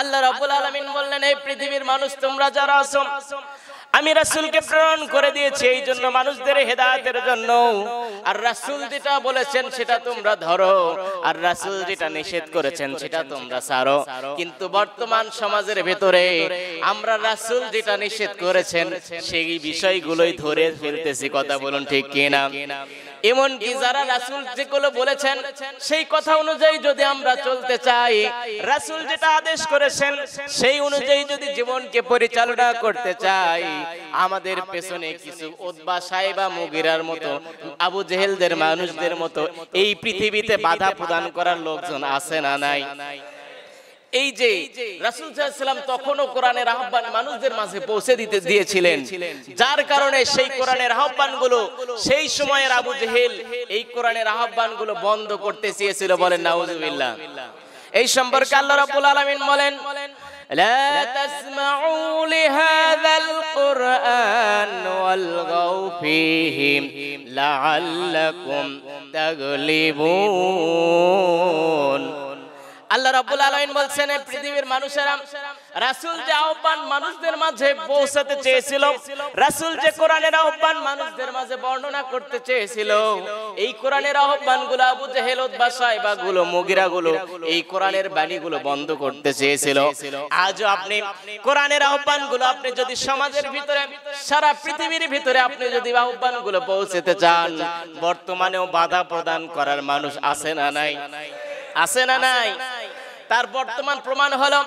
আল্লাহ রাবুল আলমিন বললেন এই পৃথিবীর মানুষ তোমরা যারা আস আমি রাসূলকে প্রেরণ করে দিয়েছি এই জন্য মানুষদের হেদায়তের জন্য আর রাসুল যেটা বলেছেন সেটা তোমরা ধরো আর রাসুল যেটা নিষেধ করেছেন সেটা তোমরা সারো কিন্তু বর্তমান সমাজের ভেতরে আমরা রাসুল যেটা নিষেধ করেছেন সেই বিষয়গুলোই ধরে ফেলতেছি কথা বলুন ঠিক কিনা এমনকি যারা রাসুল যেগুলো বলেছেন সেই কথা অনুযায়ী যদি আমরা চলতে চাই রাসুল যেটা আদেশ করেছেন সেই অনুযায়ী যদি জীবনকে পরিচালনা করতে চাই আমাদের পেছনে কিছু উদ্বা সাহেবা মুগিরার মতো আবু জেহেলদের মানুষদের মতো এই পৃথিবীতে বাধা প্রদান করার লোকজন আছে না নাই এই যে রাসুল সাল্লাম তখনও কোরআনের আহ্বান মানুষদের মাঝে পৌঁছে দিতে দিয়েছিলেন যার কারণে সেই কোরআনের আহ্বানগুলো সেই সময়ের আবু জেহেল এই কোরআনের আহ্বানগুলো বন্ধ করতে চেয়েছিল বলেন নাউজুবিল্লাহ এই সম্পর্কে আল্লাহ রাবুল আলামিন বলেন لا تسمعوا لهذا القرآن والغوا فيه لعلكم تغلبون আল্লাহ রাব্বুল আলামিন বলছেন এই পৃথিবীর মানুষেরা রাসূল যে আহ্বান মানুষদের মাঝে পৌঁছাতে চেয়েছিল রাসূল যে কোরআনের আহ্বান মানুষদের মাঝে বর্ণনা করতে চেয়েছিল এই কোরআনের আহ্বানগুলো আবু জাহেল উতবা সাইবা গুলো মুগিরা গুলো এই কোরআনের বাণীগুলো বন্ধ করতে চেয়েছিল আজ আপনি কোরআনের আহ্বানগুলো আপনি যদি সমাজের ভিতরে সারা পৃথিবীর ভিতরে আপনি যদি আহ্বানগুলো পৌঁছাতে চান বর্তমানেও বাধা প্রদান করার মানুষ আছে না নাই আছে না নাই তার বর্তমান প্রমাণ হলো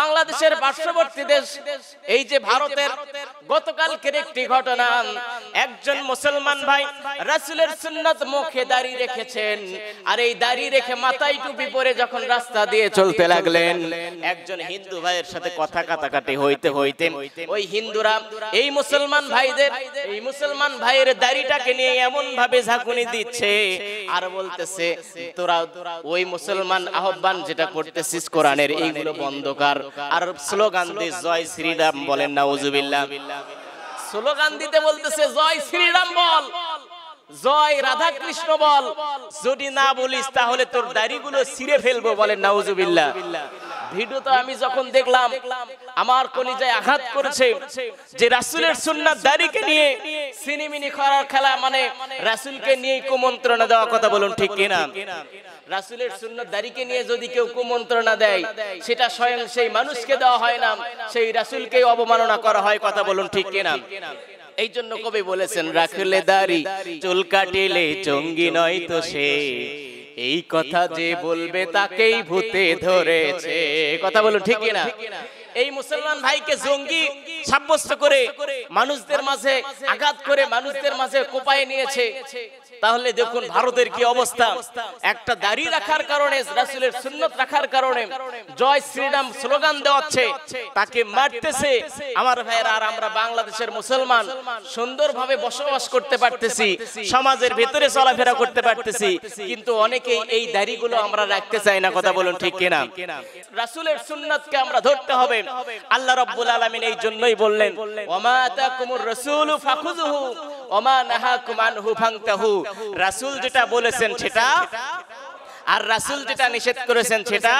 বাংলাদেশের পার্শ্ববর্তী দেশ এই যে ভারতের গতকালকের একটি ঘটনা একজন মুসলমান ভাই রাসুলের সুন্নত মুখে দাড়ি রেখেছেন আর এই দাড়ি রেখে মাথায় টুপি পরে যখন রাস্তা দিয়ে চলতে লাগলেন একজন হিন্দু ভাইয়ের সাথে কথা কাটাকাটি হইতে হইতে ওই হিন্দুরা এই মুসলমান ভাইদের এই মুসলমান ভাইয়ের দাড়িটাকে নিয়ে এমন ভাবে ঝাঁকুনি দিচ্ছে আর বলতেছে তোরা ওই মুসলমান আহ্বান যেটা করতে করতেছিস কোরআনের এইগুলো বন্ধ কর আর স্লোগান দিয়ে জয় শ্রীরাম বলেন না উজুবিল্লাহ স্লোগান দিতে বলতেছে জয় শ্রীরাম বল জয় রাধা কৃষ্ণ বল যদি না বলিস তাহলে তোর দাড়িগুলো ছিঁড়ে ফেলবো বলেন নাউজুবিল্লাহ ভিডিওটা আমি যখন দেখলাম আমার কলিজায় আঘাত করেছে যে রাসুলের সুন্নার দাড়িকে নিয়ে সিনিমিনি করার খেলা মানে রাসুলকে নিয়ে কুমন্ত্রণা দেওয়ার কথা বলুন ঠিক কিনা রাসুলের সুন্নত দাড়িকে নিয়ে যদি কেউ কুমন্ত্রণা দেয় সেটা স্বয়ং সেই মানুষকে দেওয়া হয় না সেই রাসুলকে অবমাননা করা হয় কথা বলুন ঠিক কিনা এই জন্য কবি বলেছেন রাখলে দাড়ি চুল কাটিলে চঙ্গি নয় তো সে এই কথা যে বলবে তাকেই ভূতে ধরেছে কথা বলুন ঠিক না এই মুসলমান ভাইকে জঙ্গি সাব্যস্ত করে মানুষদের মাঝে আঘাত করে মানুষদের মাঝে কোপায় নিয়েছে তাহলে দেখুন ভারতের কি অবস্থা একটা দাড়ি রাখার কারণে রাসুলের সুন্নত রাখার কারণে জয় শ্রীরাম স্লোগান দেওয়াচ্ছে তাকে মারতেছে আমার ভাইয়েরা আর আমরা বাংলাদেশের মুসলমান সুন্দরভাবে বসবাস করতে পারতেছি সমাজের ভেতরে চলাফেরা করতে পারতেছি কিন্তু অনেকেই এই দাড়িগুলো আমরা রাখতে চাই না কথা বলুন ঠিক কিনা রাসুলের সুন্নতকে আমরা ধরতে হবে আল্লাহ রব্বুল আলামিন এই জন্যই বললেন ওমা তাকুমুর রাসূলু ফাখুযুহু ওমা নাহাকুম আনহু ফাংতাহু রাসুল যেটা বলেছেন সেটা আর রাসুল যেটা নিষেধ করেছেন সেটা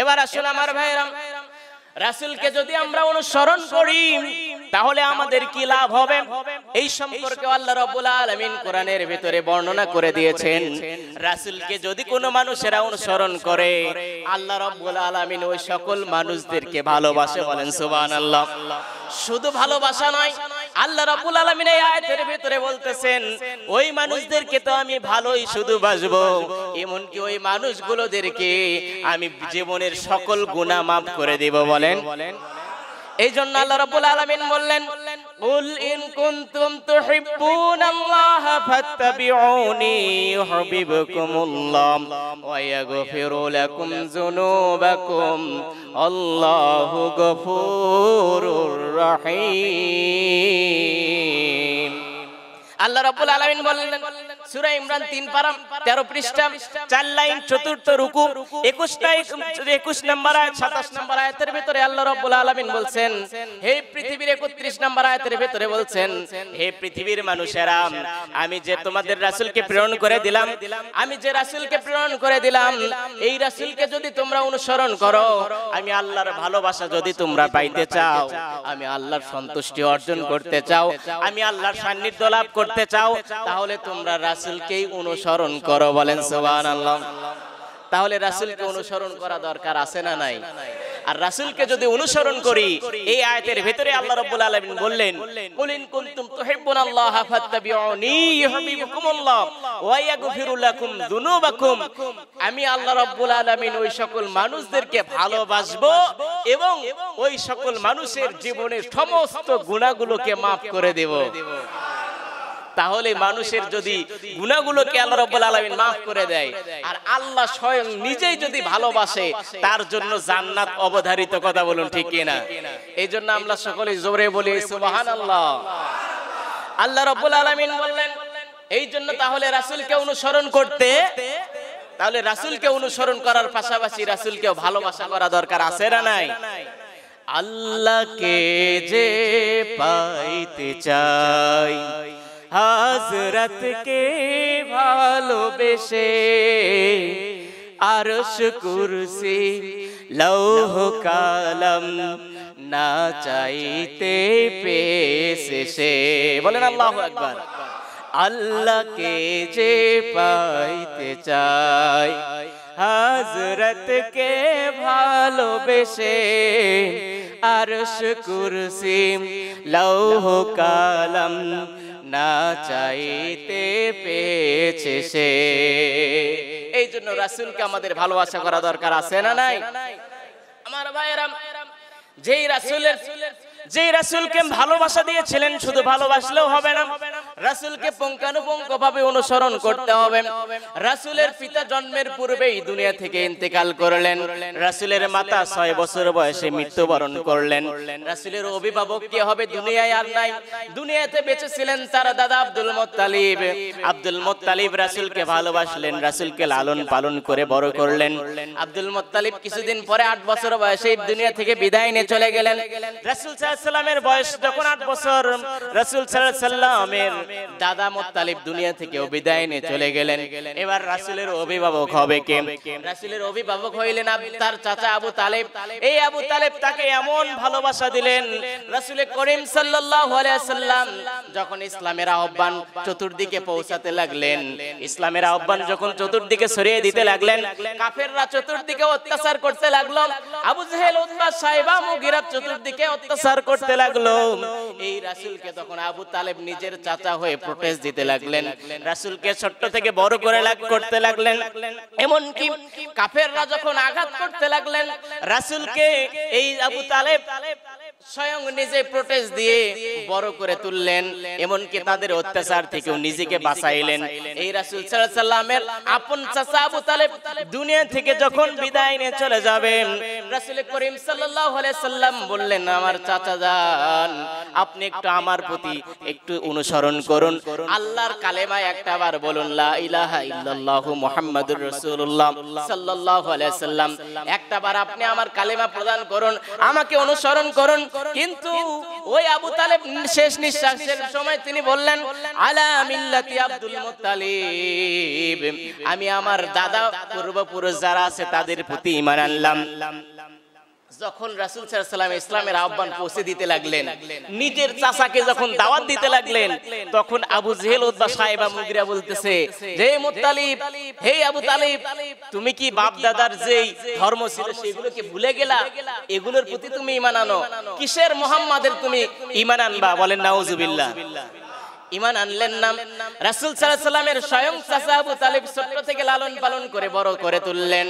এবার আসলে আমার ভাইরাম রাসুলকে যদি আমরা অনুসরণ করি তাহলে আমাদের কি লাভ হবে এই সম্পর্কে আল্লাহ রাব্বুল আলামিন কোরআনের ভিতরে বর্ণনা করে দিয়েছেন রাসূলকে যদি কোনো মানুষেরা অনুসরণ করে আল্লাহ রাব্বুল আলামিন ওই সকল মানুষদেরকে ভালোবাসে বলেন সুবহানাল্লাহ শুধু ভালোবাসা নয় আল্লাহ রাব্বুল আলামিন এই আয়াতের ভিতরে বলতেছেন ওই মানুষদেরকে তো আমি ভালোই শুধু বাসব এমন কি ওই মানুষগুলোদেরকে আমি জীবনের সকল গুনাহ মাফ করে দেব বলেন এই জন্য আল্লাহ রাব্বুল আলামিন বললেন قل إن كنتم تحبون الله فاتبعوني يحببكم الله ويغفر لكم ذنوبكم الله غفور رحيم আল্লাহ রাব্বুল আলামিন বললেন সুরা ইমরান তিন পারাম তেরো পৃষ্ঠা চার লাইন চতুর্থ রুকু একুশ একুশ নম্বর আয় সাতাশ নম্বর আয়তের ভেতরে আল্লাহ রব্বুল আলমিন বলছেন হে পৃথিবীর একত্রিশ নম্বর আয়তের ভেতরে বলছেন হে পৃথিবীর মানুষেরা আমি যে তোমাদের রাসুলকে প্রেরণ করে দিলাম আমি যে রাসুলকে প্রেরণ করে দিলাম এই রাসুলকে যদি তোমরা অনুসরণ করো আমি আল্লাহর ভালোবাসা যদি তোমরা পাইতে চাও আমি আল্লাহর সন্তুষ্টি অর্জন করতে চাও আমি আল্লাহর সান্নিধ্য লাভ করতে চাও তাহলে তোমরা রাসুলকেই অনুসরণ করো বলেন সোহান আল্লাহ তাহলে রাসুলকে অনুসরণ করা দরকার আছে না নাই আর রাসুলকে যদি অনুসরণ করি এই আল্লাহ রাব্বুল আলামিন বললেন কুল ইন কুনতুম তুহিব্বুনাল্লাহ ফাত্তাবিউনি ইউহিব্বুকুমুল্লাহ ওয়া ইয়াগফিরু লাকুম যুনুবাকুম আমি আল্লাহ রাব্বুল আলামিন ওই সকল মানুষদেরকে ভালোবাসব এবং ওই সকল মানুষের জীবনের সমস্ত গুনাহগুলোকে maaf করে দেব তাহলে মানুষের যদি গুণাগুলোকে আল্লাহ রব্বুল আলমিন মাফ করে দেয় আর আল্লাহ স্বয়ং নিজেই যদি ভালোবাসে তার জন্য জান্নাত অবধারিত কথা বলুন ঠিক কিনা এই জন্য আমরা সকলে জোরে বলি সুবাহান আল্লাহ আল্লাহ রব্বুল আলমিন বললেন এই জন্য তাহলে কে অনুসরণ করতে তাহলে রাসূলকে অনুসরণ করার পাশাপাশি রাসুলকেও ভালোবাসা করা দরকার আছে না নাই আল্লাহকে যে পাইতে চাই হজরতকে ভালোবেসে আরশ কুরসি লৌহ কালম না চাইতে পেয়েছে সে বলেন আল্লাহ একবার আল্লাহকে যে পাইতে চাই হজরতকে ভালোবেসে আরশ কুরসি লৌহ কালম না চাইতে পেয়েছে সে এই জন্য রাসুলকে আমাদের ভালোবাসা করা দরকার আছে না নাই আমার ভাইয়েরা যেই রাসুলের যে রাসুলকে ভালোবাসা দিয়েছিলেন শুধু ভালোবাসলেও হবে না রাসুলকে পুঙ্খানুপুঙ্খ ভাবে অনুসরণ করতে হবে রাসুলের পিতা জন্মের পূর্বেই দুনিয়া থেকে ইন্তেকাল করলেন রাসুলের মাতা ছয় বছর বয়সে মৃত্যুবরণ করলেন রাসুলের অভিভাবক কে হবে দুনিয়ায় আর নাই দুনিয়াতে বেঁচে ছিলেন তারা দাদা আব্দুল মোত্তালিব আব্দুল মোত্তালিব রাসুলকে ভালোবাসলেন রাসুলকে লালন পালন করে বড় করলেন আব্দুল মোত্তালিব কিছুদিন পরে আট বছর বয়সে দুনিয়া থেকে বিদায় নিয়ে চলে গেলেন রাসুল সাল্লামের বয়স যখন আট বছর রাসুল সাল্লামের দাদা মোত্তালিব দুনিয়া থেকে বিদায় নিয়ে চলে গেলেন এবার রাসুলের অভিভাবক হবে কে রাসুলের অভিভাবক হইলেন তার চাচা আবু তালেব এই আবু তালেব তাকে এমন ভালোবাসা দিলেন রাসুল করিম সাল্লাম যখন ইসলামের আহ্বান চতুর্দিকে পৌঁছাতে লাগলেন ইসলামের আহ্বান যখন চতুর্দিকে সরিয়ে দিতে লাগলেন কাফেররা চতুর্দিকে অত্যাচার করতে লাগলো আবু জাহেল উতবা সাহেবা মুগিরা চতুর্দিকে অত্যাচার করতে লাগলো এই রাসুলকে তখন আবু তালেব নিজের চাচা হয়ে প্রোটেস্ট দিতে লাগলেন রাসুলকে ছোট্ট থেকে বড় করে লাগ করতে লাগলেন এমন কি কাফেররা যখন আঘাত করতে লাগলেন রাসুলকে এই আবু তালেব স্বয়ং নিজে প্রোটেস্ট দিয়ে বড় করে তুললেন এমনকি তাদের অত্যাচার থেকেও নিজেকে বাঁচাইলেন এই রাসুল সাল্লামের আপন চাচা আবু তালেব দুনিয়া থেকে যখন বিদায় নিয়ে চলে যাবেন রাসুল করিম সাল্লাহ সাল্লাম বললেন আমার চাচা বাজান আপনি একটু আমার প্রতি একটু অনুসরণ করুন আল্লাহর কালেমায় একটা বার বলুন লা ইলাহা ইল্লাল্লাহ মুহাম্মাদুর রাসূলুল্লাহ সাল্লাল্লাহু আলাইহি সাল্লাম একটাবার আপনি আমার কালেমা প্রদান করুন আমাকে অনুসরণ করুন কিন্তু ওই আবু তালেব শেষ নিঃশ্বাসের সময় তিনি বললেন আলা মিল্লাতি আব্দুল মুত্তালিব আমি আমার দাদা পূর্বপুরুষ যারা আছে তাদের প্রতি ঈমান আনলাম যখন রাসুল সাল্লাম ইসলামের আহ্বান পৌঁছে দিতে লাগলেন নিজের চাষাকে যখন দাওয়াত দিতে লাগলেন তখন আবু জেহেল সাহেবা বলতেছে হে মুতালিব হে আবু তালিব তুমি কি বাপ দাদার যেই ধর্ম ছিল সেগুলোকে ভুলে গেলা এগুলোর প্রতি তুমি ইমান আনো কিসের মোহাম্মাদের তুমি ইমান আনবা বলেন নাউজুবিল্লা ইমান আনলেন না রাসুল সাল্লামের স্বয়ং চাচা তালিব ছোট্ট থেকে লালন পালন করে বড় করে তুললেন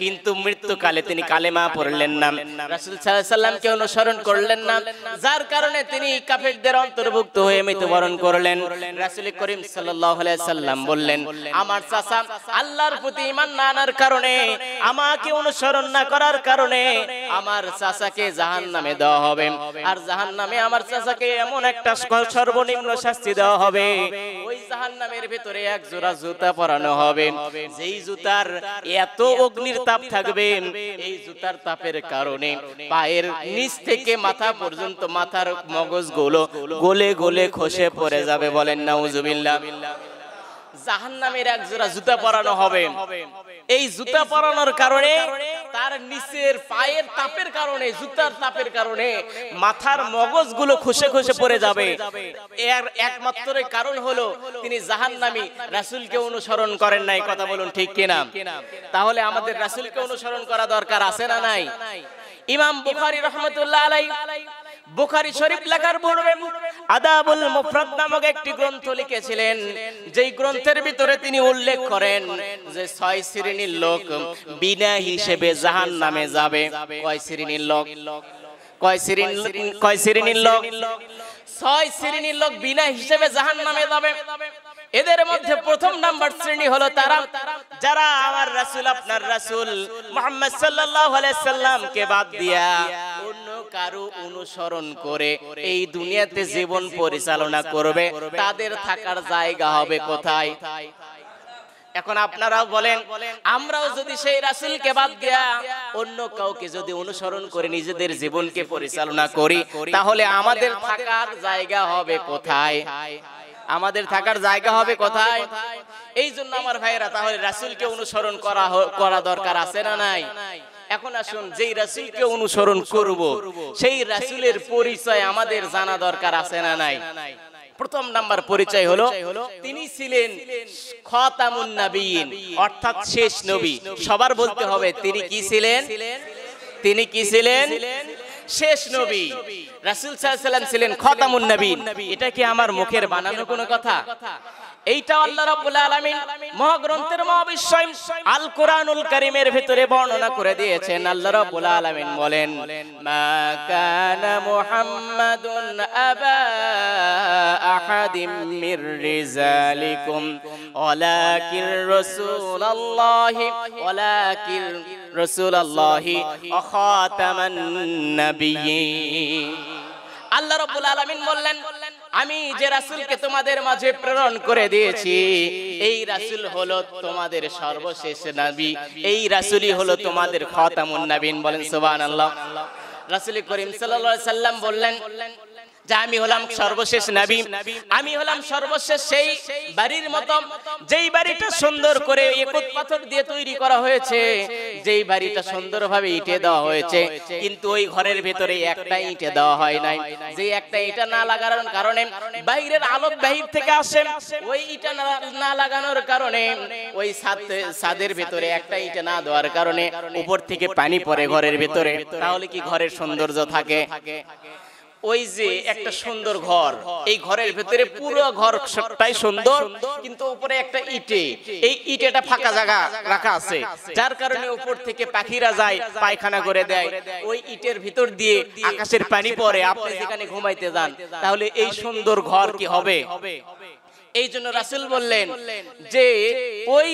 কিন্তু মৃত্যুকালে তিনি কালেমা পড়লেন না রাসুল সাল্লামকে অনুসরণ করলেন না যার কারণে তিনি কাফেরদের অন্তর্ভুক্ত হয়ে মৃত্যুবরণ করলেন রাসুল করিম সাল্লাম বললেন আমার চাষা আল্লাহর প্রতি ইমান না আনার কারণে আমাকে অনুসরণ না করার কারণে আমার চাষাকে জাহান নামে দেওয়া হবে আর জাহান নামে আমার চাষাকে এমন একটা সর্বনিম্ন শাস্তি দেওয়া হবে ওই জাহান্নামের ভিতরে এক জোড়া জুতা পরানো হবে যেই জুতার এত অগ্নির তাপ থাকবে এই জুতার তাপের কারণে পায়ের নিচ থেকে মাথা পর্যন্ত মাথার মগজগুলো গলে গলে খসে পড়ে যাবে বলেন নাউজুবিল্লাহ জাহান্নামের এক জোড়া জুতা পরানো হবে এই জুতা পরানোর কারণে তার নিচের পায়ের তাপের কারণে জুতার তাপের কারণে মাথার মগজগুলো খসে খসে পড়ে যাবে এর একমাত্র কারণ হলো তিনি জাহান জাহান্নামী রাসূলকে অনুসরণ করেন নাই কথা বলুন ঠিক কিনা তাহলে আমাদের রাসূলকে অনুসরণ করা দরকার আছে না নাই ইমাম বুখারি রহমতুল্লাহ আলাই বুখারি শরীফ লেখার পূর্বে আদাবুল মুফরাদ নামক একটি গ্রন্থ লিখেছিলেন যেই গ্রন্থের ভিতরে তিনি উল্লেখ করেন যে ছয় শ্রেণীর লোক বিনা হিসেবে জাহান্নামে যাবে কয় শ্রেণীর লোক কয় শ্রেণীর কয় শ্রেণীর লোক ছয় শ্রেণীর লোক বিনা হিসেবে জাহান্নামে নামে যাবে এদের মধ্যে প্রথম নাম্বার শ্রেণী হলো তারা যারা আমার রাসুল আপনার রাসুল মোহাম্মদ সাল্লামকে বাদ দিয়া অন্য কারো অনুসরণ করে এই দুনিয়াতে জীবন পরিচালনা করবে তাদের থাকার জায়গা হবে কোথায় এখন আপনারাও বলেন আমরাও যদি সেই রাসুলকে বাদ দিয়া অন্য কাউকে যদি অনুসরণ করে নিজেদের জীবনকে পরিচালনা করি তাহলে আমাদের থাকার জায়গা হবে কোথায় আমাদের থাকার জায়গা হবে কোথায় এই জন্য আমার ভাইয়েরা তাহলে রাসুলকে অনুসরণ করা করা দরকার আছে না নাই এখন আসুন যেই রাসুলকে অনুসরণ করব সেই রাসুলের পরিচয় আমাদের জানা দরকার আছে না নাই প্রথম নাম্বার পরিচয় হলো তিনি ছিলেন খতামুন নবীন অর্থাৎ শেষ নবী সবার বলতে হবে তিনি কি ছিলেন তিনি কি ছিলেন শেষ নবী রাসুল সাল্লাম ছিলেন খতামুল নবী এটা কি আমার মুখের বানানো কোনো কথা এইটা আল্লাহ রাব্বুল আলামিন মহাগ্রন্থের মহাবিশ্বয় আল কোরআনুল কারীমের ভিতরে বর্ণনা করে দিয়েছেন আল্লাহ রাব্বুল আলামিন বলেন মা কানা মুহাম্মাদুন আবা আহাদিম মির রিজালিকুম ওয়ালাকিন রাসূলুল্লাহি ওয়ালাকিন রসুল আল্লাহি আল্লাহ রব্বুল আলমিন বললেন আমি যে রাসুলকে তোমাদের মাঝে প্রেরণ করে দিয়েছি এই রাসুল হলো তোমাদের সর্বশেষ নাবি এই রাসুলই হলো তোমাদের খতামুন নাবিন বলেন সুবহানাল্লাহ আল্লাহ রাসুল করিম সাল্লাম বললেন বললেন যে আমি হলাম সর্বশেষ নাবি আমি হলাম সর্বশেষ সেই বাড়ির মতো যেই বাড়িটা সুন্দর করে একুত পাথর দিয়ে তৈরি করা হয়েছে যেই বাড়িটা সুন্দরভাবে ইটে দেওয়া হয়েছে কিন্তু ওই ঘরের ভেতরে একটা ইটে দেওয়া হয় নাই যে একটা ইটা না লাগানোর কারণে বাইরের আলো বাহির থেকে আসে ওই ইটা না লাগানোর কারণে ওই ছাদের ভেতরে একটা ইটা না দেওয়ার কারণে উপর থেকে পানি পড়ে ঘরের ভেতরে তাহলে কি ঘরের সৌন্দর্য থাকে ওই যে একটা সুন্দর ঘর এই ঘরের ভেতরে পুরো ঘর সবটাই সুন্দর কিন্তু উপরে একটা ইটে এই ইটেটা ফাঁকা জায়গা রাখা আছে যার কারণে উপর থেকে পাখিরা যায় পায়খানা করে দেয় ওই ইটের ভিতর দিয়ে আকাশের পানি পরে আপনি যেখানে ঘুমাইতে যান তাহলে এই সুন্দর ঘর কি হবে এই জন্য রাসুল বললেন যে ওই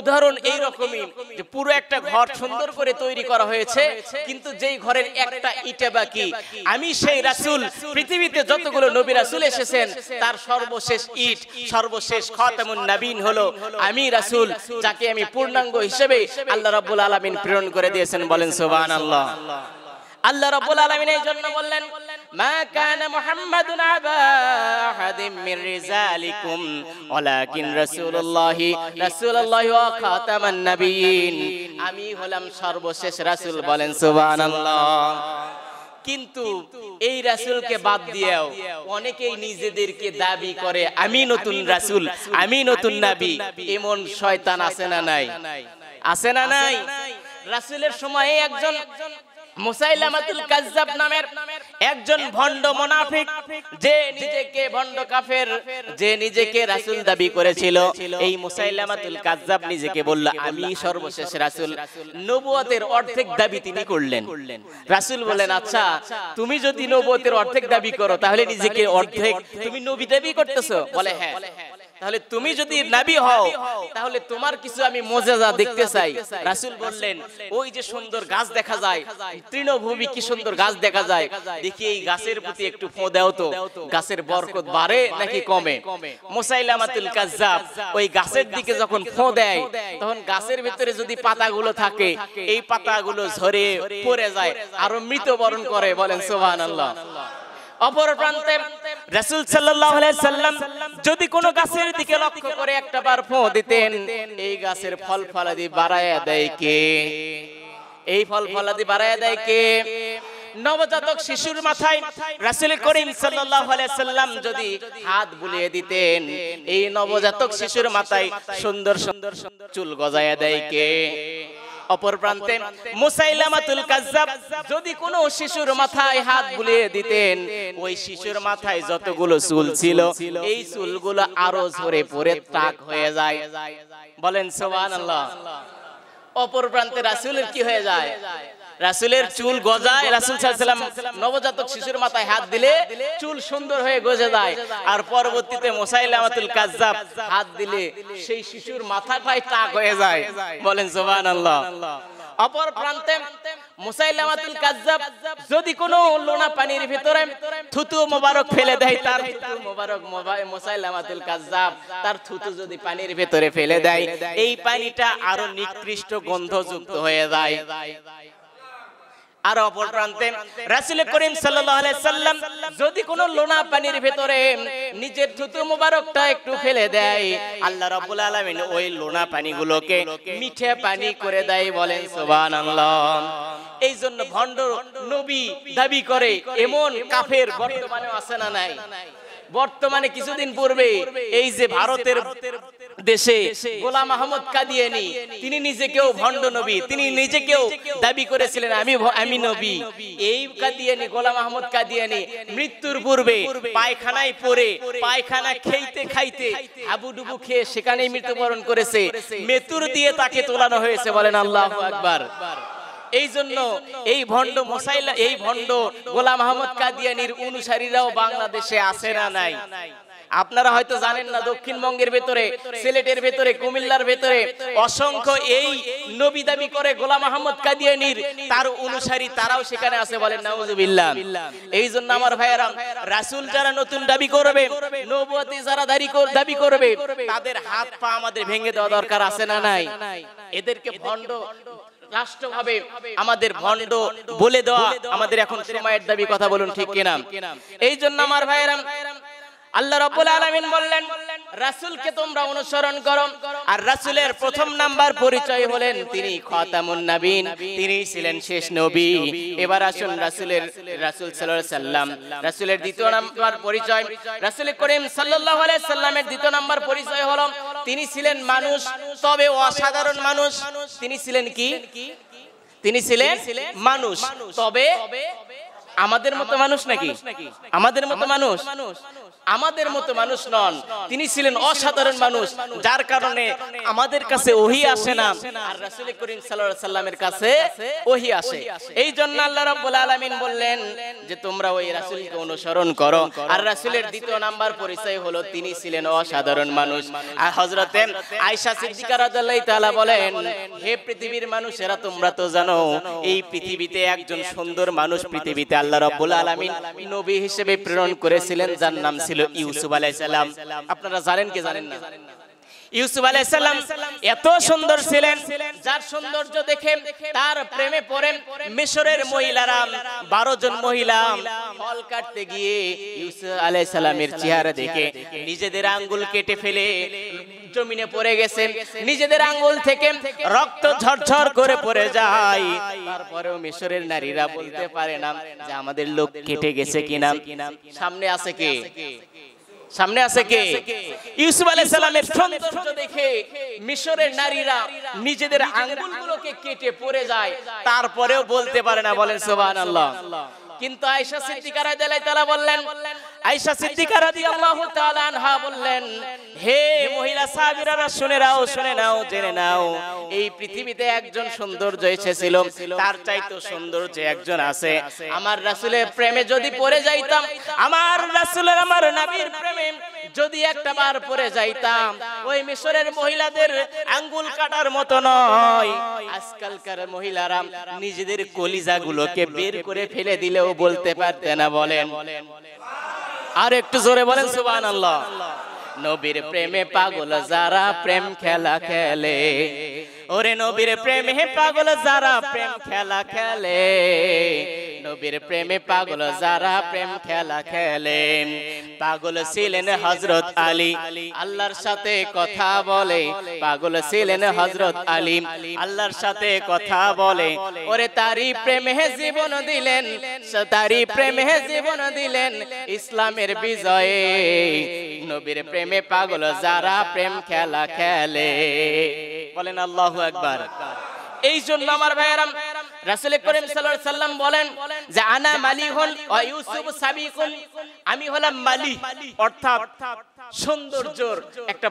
উদাহরণ এই রকমই যে পুরো একটা ঘর সুন্দর করে তৈরি করা হয়েছে কিন্তু যেই ঘরের একটা ইটা বাকি আমি সেই রাসুল পৃথিবীতে যতগুলো নবী রাসুল এসেছেন তার সর্বশেষ ইট সর্বশেষ খতামুন নাবিন হলো আমি রাসুল যাকে আমি পূর্ণাঙ্গ হিসেবে আল্লাহ রাব্বুল আলামিন প্রেরণ করে দিয়েছেন বলেন সুবহানাল্লাহ আল্লাহ আল্লাহ রাব্বুল আলামিন এই জন্য বললেন মা কানা মুহাম্মাদুন আবা আহাদিম মির রিজালিকুম ওয়ালাকিন রাসূলুল্লাহি রাসূলুল্লাহি ওয়া খাতামান নাবিয়িন আমি হলাম সর্বশেষ রাসূল বলেন সুবহানাল্লাহ কিন্তু এই রাসূলকে বাদ দিয়েও অনেকেই নিজেদেরকে দাবি করে আমি নতুন রাসূল আমি নতুন নবী এমন শয়তান আছে না নাই আছে না নাই রাসূলের সময়ে একজন মুসাইলামাতুল কাজ্জাব নামের একজন ভন্ড মোনাফিক যে নিজেকে ভন্ড কাফের যে নিজেকে রাসূল দাবি করেছিল এই মুসাইলামাতুল কাজ্জাব নিজেকে বলল আমি সর্বশেষ রাসূল নবুয়তের অর্ধেক দাবি তিনি করলেন রাসূল বলেন আচ্ছা তুমি যদি নবুয়তের অর্ধেক দাবি করো তাহলে নিজেকে অর্ধেক তুমি নবী দাবি করতেছো বলে হ্যাঁ তাহলে তুমি যদি নাবি হও তাহলে তোমার কিছু আমি মোজেজা দেখতে চাই রাসুল বললেন ওই যে সুন্দর গাছ দেখা যায় তৃণভূমি কি সুন্দর গাছ দেখা যায় দেখি এই গাছের প্রতি একটু ফো দাও তো গাছের বরকত বাড়ে নাকি কমে মোসাইলামাতুল কাজ্জাব ওই গাছের দিকে যখন ফো দেয় তখন গাছের ভিতরে যদি পাতাগুলো থাকে এই পাতাগুলো ঝরে পড়ে যায় আরো মৃত্যুবরণ করে বলেন সুবহানাল্লাহ অপর প্রান্তে রাসূল সাল্লাল্লাহু আলাইহি সাল্লাম যদি কোনো গাছের দিকে লক্ষ্য করে একটা বার ফোঁ দিতেন এই গাছের ফল ফলাদি বাড়ায়া দেয় কে এই ফল ফলাদি বাড়ায়া দেয় কে নবজাতক শিশুর মাথায় রাসূল করিম সাল্লাম যদি হাত বুলিয়ে দিতেন এই নবজাতক শিশুর মাথায় সুন্দর সুন্দর সুন্দর চুল গজায়া দেয় কে অপর প্রান্তে মুসাইলামাতুল কাজ্জাব যদি কোনো শিশুর মাথায় হাত বুলিয়ে দিতেন ওই শিশুর মাথায় যতগুলো চুল ছিল এই চুলগুলো আরো ঝরে পড়ে তাক হয়ে যায় বলেন সুবহানাল্লাহ অপর প্রান্তে রাসূলের কি হয়ে যায় রাসুলের চুল গজায় রাসুল সাল্লাম নবজাতক শিশুর মাথায় হাত দিলে চুল সুন্দর হয়ে গজে যায় আর পরবর্তীতে মোসাইলামাতুল কাজাব হাত দিলে সেই শিশুর মাথা মাথাটাই টাক হয়ে যায় বলেন জোবান আল্লাহ অপর প্রান্তে যদি কোন লোনা পানির ভিতরে থুতু মোবারক ফেলে দেয় তার মোবারক মোবারক মুসাইলামাতুল কাজাব তার থুতু যদি পানির ভিতরে ফেলে দেয় এই পানিটা আরো নিকৃষ্ট গন্ধযুক্ত হয়ে যায় আর অপর প্রান্তে রাসুল করিম সাল্লাম যদি কোন লোনা পানির ভেতরে নিজের থুতু মুবারকটা একটু ফেলে দেয় আল্লাহ রাবুল আলমিন ওই লোনা পানিগুলোকে মিঠে পানি করে দেয় বলেন সোবান এই জন্য ভণ্ড নবী দাবি করে এমন কাফের বর্তমানে আসে না নাই বর্তমানে কিছুদিন পূর্বে এই যে ভারতের দেশে গোলাম আহমদ কাদিয়ানি তিনি নিজেকেও ভণ্ড নবী তিনি নিজেকেও দাবি করেছিলেন আমি আমি নবী এই কাদিয়ানি গোলাম আহমদ কাদিয়ানি মৃত্যুর পূর্বে পায়খানায় পড়ে পায়খানা খেইতে খাইতে হাবুডুবু খেয়ে সেখানেই মৃত্যুবরণ করেছে মেতুর দিয়ে তাকে তোলানো হয়েছে বলেন আল্লাহ আকবার এই জন্য এই ভণ্ড মোসাইলা এই ভণ্ড গোলাম আহমদ কাদিয়ানির অনুসারীরাও বাংলাদেশে আসে না নাই আপনারা হয়তো জানেন না দক্ষিণবঙ্গের ভেতরে সিলেটের ভেতরে কুমিল্লার ভেতরে অসংখ্য এই নবী দাবি করে গোলাম আহমদ কাদিয়ানির তার অনুসারী তারাও সেখানে আছে বলেন নাউজুবিল্লাহ এই জন্য আমার ভাইয়েরা রাসূল যারা নতুন দাবি করবে নবুয়তে যারা দাবি করবে তাদের হাত পা আমাদের ভেঙে দেওয়া দরকার আছে না নাই এদেরকে ভণ্ড রাষ্ট্রভাবে আমাদের ভণ্ড বলে দেওয়া আমাদের এখন সময়ের দাবি কথা বলুন ঠিক কিনা এই জন্য আমার ভাইয়েরা আল্লাহ রাব্বুল আলামিন বললেন রাসূলকে তোমরা অনুসরণ করো আর রাসূলের প্রথম নাম্বার পরিচয় হলেন তিনি খাতামুন নবীন তিনি ছিলেন শেষ নবী এবার আসুন রাসূলের রাসূল সাল্লাল্লাহু আলাইহি সাল্লাম রাসূলের দ্বিতীয় নাম্বার পরিচয় রাসূল করিম সাল্লাল্লাহু আলাইহি সাল্লামের দ্বিতীয় নাম্বার পরিচয় হলো তিনি ছিলেন মানুষ তবে অসাধারণ মানুষ তিনি ছিলেন কি তিনি ছিলেন মানুষ তবে আমাদের মতো মানুষ নাকি আমাদের মতো মানুষ আমাদের মতো মানুষ নন তিনি ছিলেন অসাধারণ মানুষ যার কারণে আমাদের কাছে ওহি আসে না আর রাসুল করিম সাল্লামের কাছে ওহি আসে এই জন্য আল্লাহ রব্বুল আলমিন বললেন যে তোমরা ওই রাসুলকে অনুসরণ করো আর রাসুলের দ্বিতীয় নাম্বার পরিচয় হলো তিনি ছিলেন অসাধারণ মানুষ আর হযরতে আয়সা সিদ্দিকার রাদিয়াল্লাহু বলেন হে পৃথিবীর মানুষেরা তোমরা তো জানো এই পৃথিবীতে একজন সুন্দর মানুষ পৃথিবীতে আল্লাহ রব্বুল আলমিন নবী হিসেবে প্রেরণ করেছিলেন যার নাম ছিল ছিল ইউসুফ আলাইসালাম আপনারা জানেন কি জানেন না ইউসুফ আলাইসালাম এত সুন্দর ছিলেন যার সৌন্দর্য দেখে তার প্রেমে পড়েন মিশরের মহিলারা বারো জন মহিলা ফল কাটতে গিয়ে ইউসুফ আলাইসালামের চেহারা দেখে নিজেদের আঙ্গুল কেটে ফেলে জমিনে পড়ে গেছে নিজেদের আঙ্গুল থেকে রক্ত ঝরঝর করে পড়ে যায় তারপরেও মিশরের নারীরা বলতে পারে না যে আমাদের লোক কেটে গেছে কিনা সামনে আছে কে সামনে আছে কে ইউসুফ আলাইহিস সালামের সৌন্দর্য দেখে মিশরের নারীরা নিজেদের আঙ্গুলগুলোকে কেটে পড়ে যায় তারপরেও বলতে পারে না বলেন সুবহানাল্লাহ কিন্তু আয়সা সিদ্দিকা বললেন আয়সা সিদ্দিকা বললেন হে মহিলা সাহাবিরা শুনে নাও শুনে নাও জেনে নাও এই পৃথিবীতে একজন সৌন্দর্য এসেছিল তার চাইতো সৌন্দর্য একজন আছে আমার রাসুলের প্রেমে যদি পড়ে যাইতাম আমার রাসুলের আমার নাবির প্রেমে যদি একটা বার পরে যাইতাম ওই মিশরের মহিলাদের আঙ্গুল কাটার মতো নয় আজকালকার মহিলারা নিজেদের কলিজা গুলোকে বের করে ফেলে দিলেও বলতে পারতে না বলেন আর একটু জোরে বলেন সুবান আল্লাহ নবীর প্রেমে পাগল যারা প্রেম খেলা খেলে ওরে নবীর প্রেমে পাগল যারা প্রেম খেলা খেলে নবীর প্রেমে পাগল যারা প্রেম খেলা খেলে পাগল ছিলেন হজরত আলী আল্লাহর সাথে কথা বলে পাগল ছিলেন হজরত আলী আল্লাহর সাথে কথা বলে ওরে তারই প্রেমে জীবন দিলেন তারই প্রেমে জীবন দিলেন ইসলামের বিজয়ে নবীর প্রেমে পাগল যারা প্রেম খেলা খেলে বলেন আল্লাহ একবার এই জন্য আমার ভাইয়েরাম রাসুল করিম সাল্লাম বলেন যে আনা আমি হলাম মালি অর্থাৎ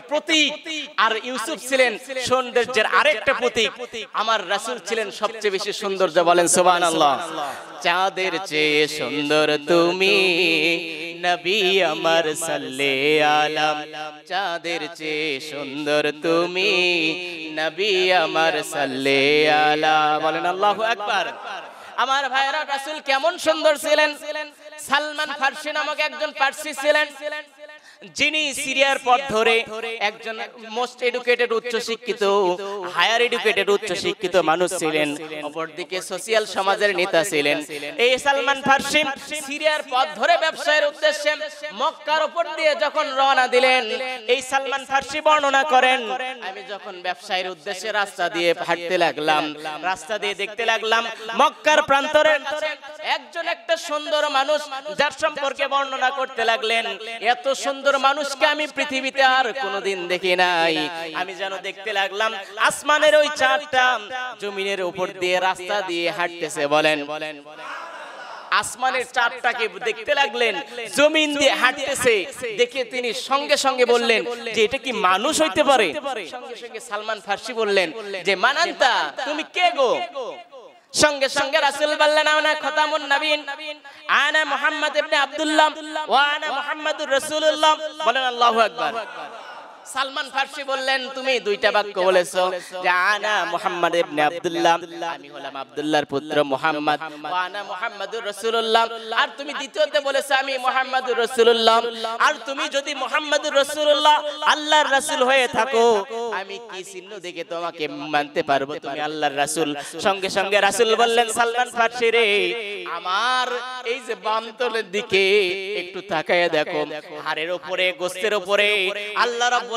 প্রতীক আর ইউসুফ ছিলেন সৌন্দর্যের আরেকটা প্রতীক আমার রাসূল ছিলেন সবচেয়ে বেশি সৌন্দর্য বলেন আল্লাহ চাঁদের চেয়ে সুন্দর তুমি নবী আমার সাল্লে আলাম চাঁদের চেয়ে সুন্দর তুমি নবী আমার সাল্লে আলাম বলেন আল্লাহ একবার আমার ভাইরা রাসুল কেমন সুন্দর ছিলেন সালমান ফার্সি নামক একজন পার্সি ছিলেন যিনি সিরিয়ার পথ ধরে একজন মোস্ট এডুকেটেড উচ্চ শিক্ষিত হায়ার এডুকেটেড উচ্চ শিক্ষিত মানুষ ছিলেন অপরদিকে সোশিয়াল সমাজের নেতা ছিলেন এই সালমান ফার্সি সিরিয়ার পথ ধরে ব্যবসায়ের উদ্দেশ্যে মক্কার উপর দিয়ে যখন রওনা দিলেন এই সালমান ফার্সি বর্ণনা করেন আমি যখন ব্যবসায়ের উদ্দেশ্যে রাস্তা দিয়ে হাঁটতে লাগলাম রাস্তা দিয়ে দেখতে লাগলাম মক্কার প্রান্তরে একজন একটা সুন্দর মানুষ যার সম্পর্কে বর্ণনা করতে লাগলেন এত সুন্দর সুন্দর মানুষকে আমি পৃথিবীতে আর কোনদিন দেখি নাই আমি যেন দেখতে লাগলাম আসমানের ওই চাঁদটা জমিনের উপর দিয়ে রাস্তা দিয়ে হাঁটতেছে বলেন বলেন আসমানের চাঁদটাকে দেখতে লাগলেন জমিন দিয়ে হাঁটতেছে দেখে তিনি সঙ্গে সঙ্গে বললেন যে এটা কি মানুষ হইতে পারে সঙ্গে সঙ্গে সালমান ফার্সি বললেন যে মানান্তা তুমি কে গো সঙ্গে সঙ্গে রাসুল বললেন আনা খতামুন নবীন আনা মুহাম্মদ ইবনে আব্দুল্লাহ ওয়া আনা মুহাম্মাদুর রাসূলুল্লাহ বলেন আল্লাহু আকবার সালমান ফার্সি বললেন তুমি দুইটা বাক্য বলেছো যে আনা মুহাম্মদ ইবনে আব্দুল্লাহ আমি হলাম আব্দুল্লাহর পুত্র মুহাম্মদ ওয়া আনা মুহাম্মাদুর রাসূলুল্লাহ আর তুমি দ্বিতীয়তে বলেছো আমি মুহাম্মাদুর রাসূলুল্লাহ আর তুমি যদি মুহাম্মাদুর রাসূলুল্লাহ আল্লাহর রাসূল হয়ে থাকো আমি কি চিহ্ন দেখে তোমাকে মানতে পারবো তুমি আল্লাহর রাসূল সঙ্গে সঙ্গে রাসূল বললেন সালমান ফার্সি রে আমার এই যে বাম তলের দিকে একটু তাকায় দেখো হাড়ের উপরে গোস্তের উপরে আল্লাহ রাব্বুল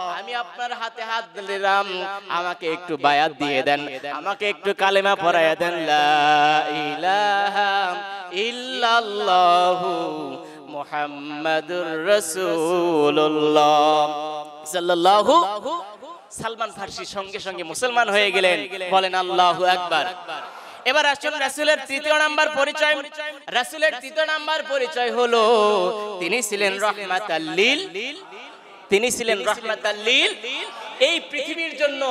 আমি আপনার হাতে হাত দিলাম আমাকে একটু বায়াত দিয়ে দেন আমাকে একটু কালেমা পড়াইয়া দেন লা ইলাহা ইল্লাল্লাহু মুহাম্মাদুর রাসূলুল্লাহ সাল্লাল্লাহু সালমান ফার্সি সঙ্গে সঙ্গে মুসলমান হয়ে গেলেন বলেন আল্লাহু আকবার এবার আসুন রাসুলের তৃতীয় নাম্বার পরিচয় রাসুলের তৃতীয় নাম্বার পরিচয় হলো তিনি ছিলেন রহমাত লিল তিনি ছিলেন রহমাতাল্লিল এই পৃথিবীর জন্য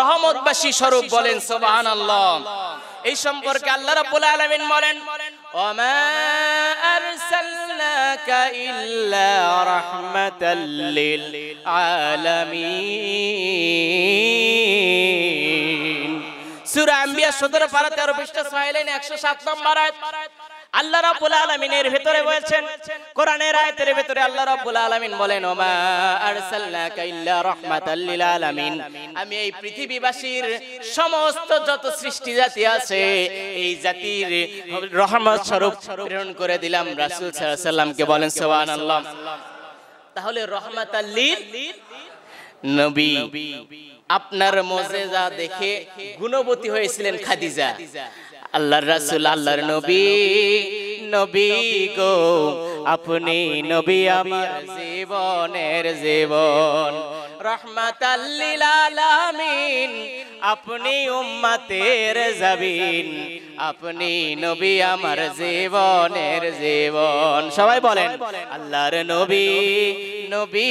রহমতবাসী স্বরূপ বলেন সোবাহান আল্লাহ এই সম্পর্কে আল্লাহ রাব্বুল আলামিন বলেন একশো সাত নম্বর আয়াত আল্লাহ রাব্বুল আলামিনের ভিতরে বলেছেন কোরআনের আয়াতের ভিতরে আল্লাহ রাব্বুল আলামিন বলেন ওমা আরসালনাকা ইল্লা রাহমাতাল লিল আলামিন আমি এই পৃথিবীবাসীর সমস্ত যত সৃষ্টি জাতি আছে এই জাতির রহমত স্বরূপ প্রেরণ করে দিলাম রাসূল সাল্লাল্লাহু আলাইহি সাল্লামকে বলেন সুবহানাল্লাহ তাহলে রহমাতাল লিল নবী আপনার মোজেজা দেখে গুণবতী হয়েছিলেন খাদিজা আল্লাহর রাসুল আল্লাহর নবী নবী গো আপনি নবী আমার জীবনের জীবন রহমত আল্লিলামিন আপনি উম্মাতের জাবিন আপনি নবী আমার জীবনের জীবন সবাই বলেন আল্লাহর নবী নবী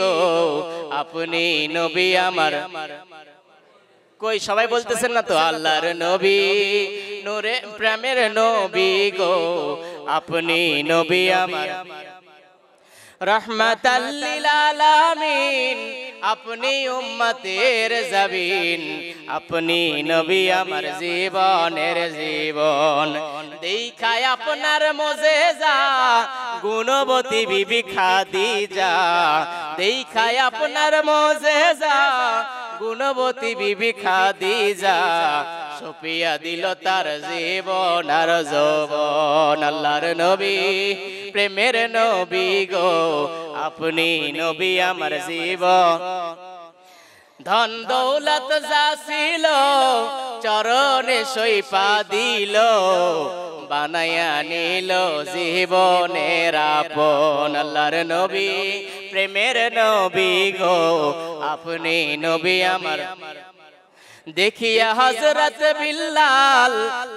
গো আপনি নবী আমার কই সবাই বলতেছেন না তো আল্লাহর নবী নূরে প্রেমের নবী গো আপনি নবী আমার রহমতাল্লিল আলামিন আপনি উম্মতের জবিন আপনি নবী আমার জীবনের জীবন দেখায় আপনার মজে যা গুণবতী বিবি খাদি যা দেখায় আপনার মজে যা গুণবতী বিবি খাদিজা সুপিয়া দিল তার জীবন আর যৌবন আল্লাহর নবী প্রেমের নবী গো আপনি নবী আমার জীবন ধন দৌলত যাছিল চরণে সৈপা দিল বানায়া নিল জীবনের আপন আল্লাহর নবী প্রেমের নবী গো আপনি নবী আমার দেখিয়া হজরত বিল্লাল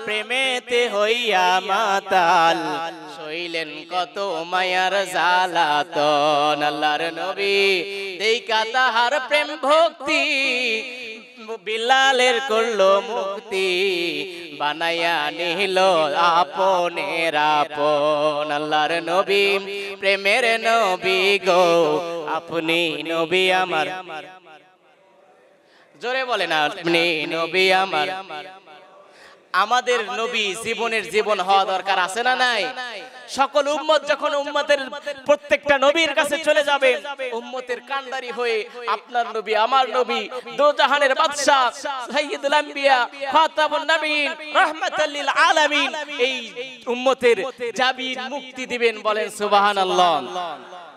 প্রেমেতে হইয়া মাতাল শৈলেন কত মায়ার জালাতন আল্লাহর নবী দেইকা তাহার প্রেম ভক্তি বিলালের করলো মুক্তি বানাইয়া নিল আপনের আপন আল্লাহর নবী প্রেমের নবী গো আপনি নবী আমার জোরে বলেন আপনি নবী আমার আমাদের নবী জীবনের জীবন হওয়া দরকার আছে না নাই সকল উম্মত যখন উম্মতের প্রত্যেকটা নবীর কাছে চলে যাবে উম্মতের কান্দারি হয়ে আপনার নবী আমার নবী দো জাহানের বাদশাহ সাইয়্যিদুল আম্বিয়া খাতামুন নবীন রাহমাতাল লিল আলামিন এই উম্মতের জাবির মুক্তি দিবেন বলেন সুবহানাল্লাহ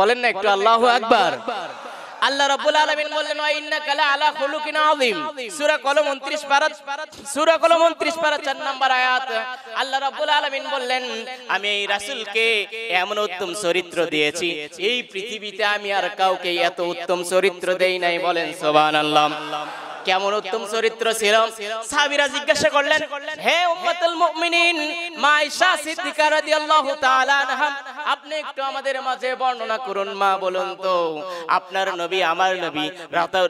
বলেন না একটু আল্লাহ আকবার আল্লাহ রাব্বুল আলামিন বললেন ওয়া ইন্নাকা আলা খুলুকিন আযীম সূরা কলম 29 পারা সূরা কলম 29 পারা 4 নম্বর আয়াত আল্লাহ রাব্বুল আলামিন বললেন আমি এই রাসূলকে এমন উত্তম চরিত্র দিয়েছি এই পৃথিবীতে আমি আর কাউকে এত উত্তম চরিত্র দেই নাই বলেন সুবহানাল্লাহ কেমন উত্তম চরিত্র ছিল সাবিরা জিজ্ঞাসা করলেন হে উম্মাতুল মুমিনিন মা সিদ্দিকা রাদিয়াল্লাহু তাআলা আনহা আপনি একটু আমাদের মাঝে বর্ণনা করুন মা বলুন তো আপনার নবী আমার নবী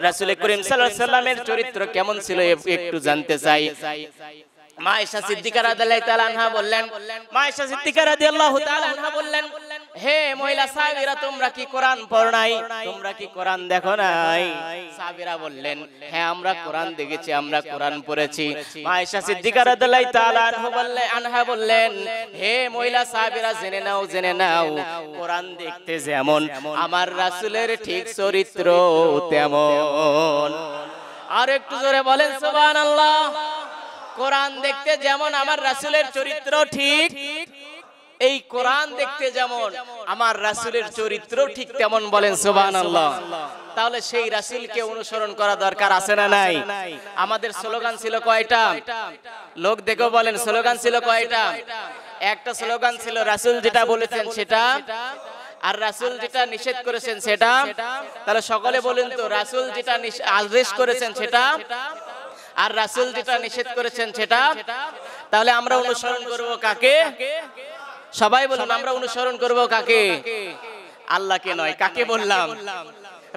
রাসূল করিম সাল্লাল্লাহু আলাইহি ওয়াসাল্লামের চরিত্র কেমন ছিল একটু জানতে চাই মায়েশা সিদ্দিকা রাদিয়াল্লাহু তাআলা আনহা বললেন মায়েশা সিদ্দিকা রাদিয়াল্লাহু তাআলা আনহা বললেন হে মহিলা সাহাবীরা তোমরা কি কোরআন পড় নাই তোমরা কি কোরআন দেখো নাই সাহাবীরা বললেন হ্যাঁ আমরা কোরআন দেখেছি আমরা কোরআন পড়েছি মায়েশা সিদ্দিকা রাদিয়াল্লাহু তাআলা আনহা বললেন আনহা বললেন হে মহিলা সাহাবীরা জেনে নাও জেনে নাও কোরআন দেখতে যেমন আমার রাসূলের ঠিক চরিত্র তেমন আর একটু জোরে বলেন সুবহানাল্লাহ কোরআন দেখতে যেমন আমার রাসুলের চরিত্র ঠিক এই কোরআন দেখতে যেমন আমার রাসুলের চরিত্র ঠিক তেমন বলেন সোবান তাহলে সেই রাসুলকে অনুসরণ করা দরকার আছে না নাই আমাদের স্লোগান ছিল কয়টা লোক দেখো বলেন স্লোগান ছিল কয়টা একটা স্লোগান ছিল রাসুল যেটা বলেছেন সেটা আর রাসুল যেটা নিষেধ করেছেন সেটা তাহলে সকলে বলেন তো রাসুল যেটা আদেশ করেছেন সেটা আর রাসুল যেটা নিষেধ করেছেন সেটা তাহলে আমরা অনুসরণ করব কাকে সবাই বলুন আমরা অনুসরণ করব কাকে আল্লাহকে নয় কাকে বললাম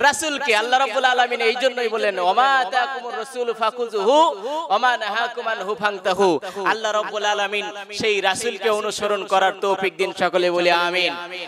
রাসুলকে আল্লাহ এই জন্যই বলেন আল্লাহ রাব্বুল আলামিন সেই রাসূলকে অনুসরণ করার তৌফিক দিন সকলে বলে আমিন